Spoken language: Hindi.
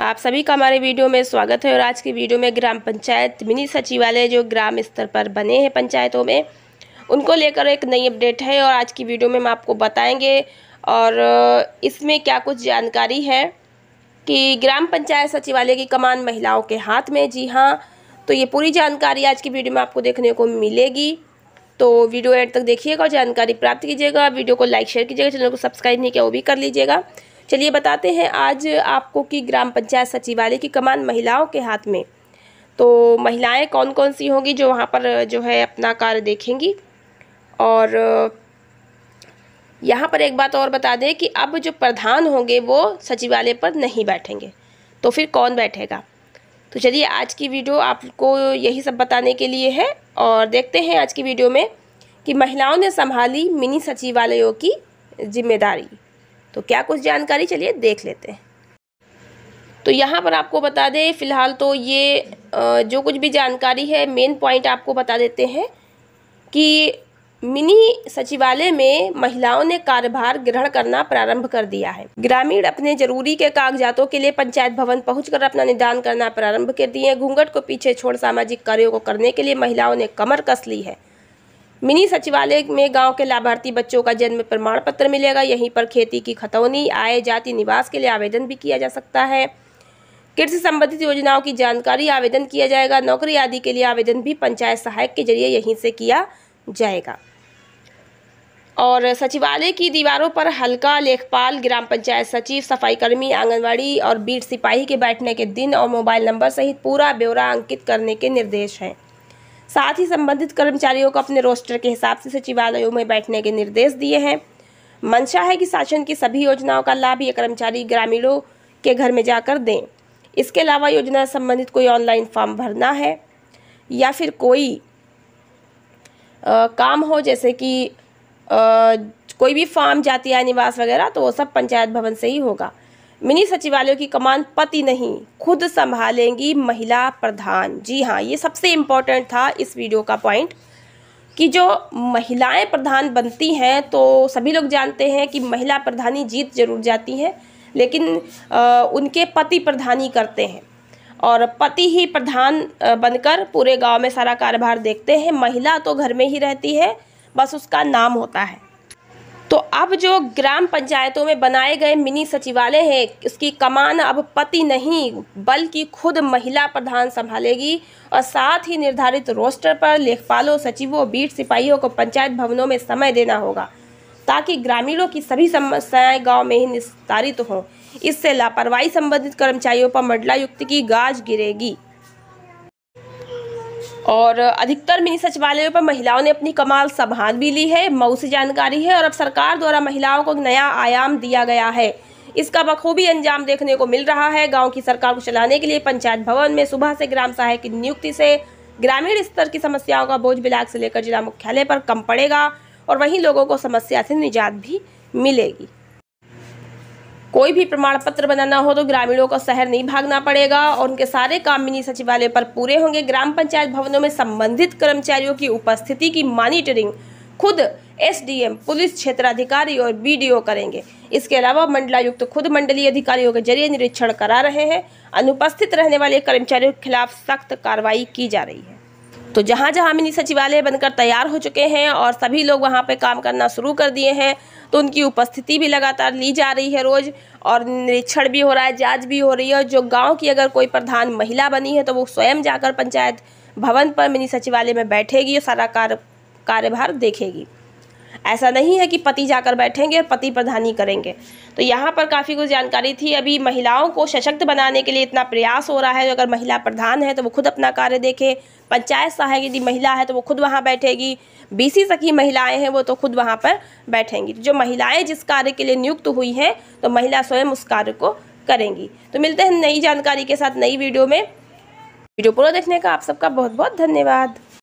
आप सभी का हमारे वीडियो में स्वागत है और आज की वीडियो में ग्राम पंचायत मिनी सचिवालय जो ग्राम स्तर पर बने हैं पंचायतों में उनको लेकर एक नई अपडेट है और आज की वीडियो में हम आपको बताएंगे और इसमें क्या कुछ जानकारी है कि ग्राम पंचायत सचिवालय की कमान महिलाओं के हाथ में जी हाँ तो ये पूरी जानकारी आज की वीडियो में आपको देखने को मिलेगी तो वीडियो एंड तक देखिएगा और जानकारी प्राप्त कीजिएगा वीडियो को लाइक शेयर कीजिएगा चैनल को सब्सक्राइब नहीं किया वो भी कर लीजिएगा चलिए बताते हैं आज आपको कि ग्राम पंचायत सचिवालय की कमान महिलाओं के हाथ में तो महिलाएं कौन कौन सी होंगी जो वहाँ पर जो है अपना कार्य देखेंगी और यहाँ पर एक बात और बता दें कि अब जो प्रधान होंगे वो सचिवालय पर नहीं बैठेंगे तो फिर कौन बैठेगा तो चलिए आज की वीडियो आपको यही सब बताने के लिए है और देखते हैं आज की वीडियो में कि महिलाओं ने संभाली मिनी सचिवालयों की जिम्मेदारी तो क्या कुछ जानकारी चलिए देख लेते हैं तो यहाँ पर आपको बता दें फ़िलहाल तो ये जो कुछ भी जानकारी है मेन पॉइंट आपको बता देते हैं कि मिनी सचिवालय में महिलाओं ने कार्यभार ग्रहण करना प्रारंभ कर दिया है ग्रामीण अपने जरूरी के कागजातों के लिए पंचायत भवन पहुंचकर अपना निदान करना प्रारंभ कर दिए घूंघट को पीछे छोड़ सामाजिक कार्यों को करने के लिए महिलाओं ने कमर कस ली है मिनी सचिवालय में गांव के लाभार्थी बच्चों का जन्म प्रमाण पत्र मिलेगा यहीं पर खेती की खतौनी आय जाति निवास के लिए आवेदन भी किया जा सकता है कृषि संबंधित योजनाओं की जानकारी आवेदन किया जाएगा नौकरी आदि के लिए आवेदन भी पंचायत सहायक के जरिए यहीं से किया जाएगा और सचिवालय की दीवारों पर हल्का लेखपाल ग्राम पंचायत सचिव सफाईकर्मी आंगनबाड़ी और बीट सिपाही के बैठने के दिन और मोबाइल नंबर सहित पूरा ब्यौरा अंकित करने के निर्देश हैं साथ ही संबंधित कर्मचारियों को अपने रोस्टर के हिसाब से सचिवालयों में बैठने के निर्देश दिए हैं मंशा है कि शासन की सभी योजनाओं का लाभ ये कर्मचारी ग्रामीणों के घर में जाकर दें इसके अलावा योजना संबंधित कोई ऑनलाइन फॉर्म भरना है या फिर कोई आ, काम हो जैसे कि आ, कोई भी फॉर्म जाती है निवास वगैरह तो वो सब पंचायत भवन से ही होगा मिनी सचिवालयों की कमान पति नहीं खुद संभालेंगी महिला प्रधान जी हाँ ये सबसे इम्पोर्टेंट था इस वीडियो का पॉइंट कि जो महिलाएं प्रधान बनती हैं तो सभी लोग जानते हैं कि महिला प्रधानी जीत जरूर जाती हैं लेकिन आ, उनके पति प्रधानी करते हैं और पति ही प्रधान बनकर पूरे गांव में सारा कारोबार देखते हैं महिला तो घर में ही रहती है बस उसका नाम होता है तो अब जो ग्राम पंचायतों में बनाए गए मिनी सचिवालय हैं इसकी कमान अब पति नहीं बल्कि खुद महिला प्रधान संभालेगी और साथ ही निर्धारित रोस्टर पर लेखपालों सचिवों बीट सिपाहियों को पंचायत भवनों में समय देना होगा ताकि ग्रामीणों की सभी समस्याएं गांव में ही निस्तारित हों इससे लापरवाही संबंधित कर्मचारियों पर मंडलायुक्त की गाज गिरेगी और अधिकतर मिनी सचिवालयों पर महिलाओं ने अपनी कमाल संभाल भी ली है मऊ से जानकारी है और अब सरकार द्वारा महिलाओं को नया आयाम दिया गया है इसका बखूबी अंजाम देखने को मिल रहा है गांव की सरकार को चलाने के लिए पंचायत भवन में सुबह से ग्राम सहायक की नियुक्ति से ग्रामीण स्तर की समस्याओं का बोझ ब्लाक से लेकर जिला मुख्यालय पर कम पड़ेगा और वहीं लोगों को समस्या से निजात भी मिलेगी कोई भी प्रमाण पत्र बनाना हो तो ग्रामीणों को शहर नहीं भागना पड़ेगा और उनके सारे काम मिनी सचिवालय पर पूरे होंगे ग्राम पंचायत भवनों में संबंधित कर्मचारियों की उपस्थिति की मॉनिटरिंग खुद एसडीएम पुलिस क्षेत्राधिकारी और बीडीओ करेंगे इसके अलावा मंडलायुक्त तो खुद मंडलीय अधिकारियों के जरिए निरीक्षण करा रहे हैं अनुपस्थित रहने वाले कर्मचारियों के खिलाफ सख्त कार्रवाई की जा रही है तो जहाँ जहाँ मिनी सचिवालय बनकर तैयार हो चुके हैं और सभी लोग वहाँ पर काम करना शुरू कर दिए हैं तो उनकी उपस्थिति भी लगातार ली जा रही है रोज़ और निरीक्षण भी हो रहा है जाँच भी हो रही है और जो गाँव की अगर कोई प्रधान महिला बनी है तो वो स्वयं जाकर पंचायत भवन पर मिनी सचिवालय में बैठेगी और सारा कार्य कार्यभार देखेगी ऐसा नहीं है कि पति जाकर बैठेंगे और पति प्रधानी करेंगे तो यहाँ पर काफ़ी कुछ जानकारी थी अभी महिलाओं को सशक्त बनाने के लिए इतना प्रयास हो रहा है अगर महिला प्रधान है तो वो खुद अपना कार्य देखे पंचायत सहायक यदि महिला है तो वो खुद वहाँ बैठेगी बीसी सखी महिलाएं हैं वो तो खुद वहाँ पर बैठेंगी जो महिलाएं जिस कार्य के लिए नियुक्त हुई हैं तो महिला स्वयं उस कार्य को करेंगी तो मिलते हैं नई जानकारी के साथ नई वीडियो में वीडियो पूरा देखने का आप सबका बहुत बहुत धन्यवाद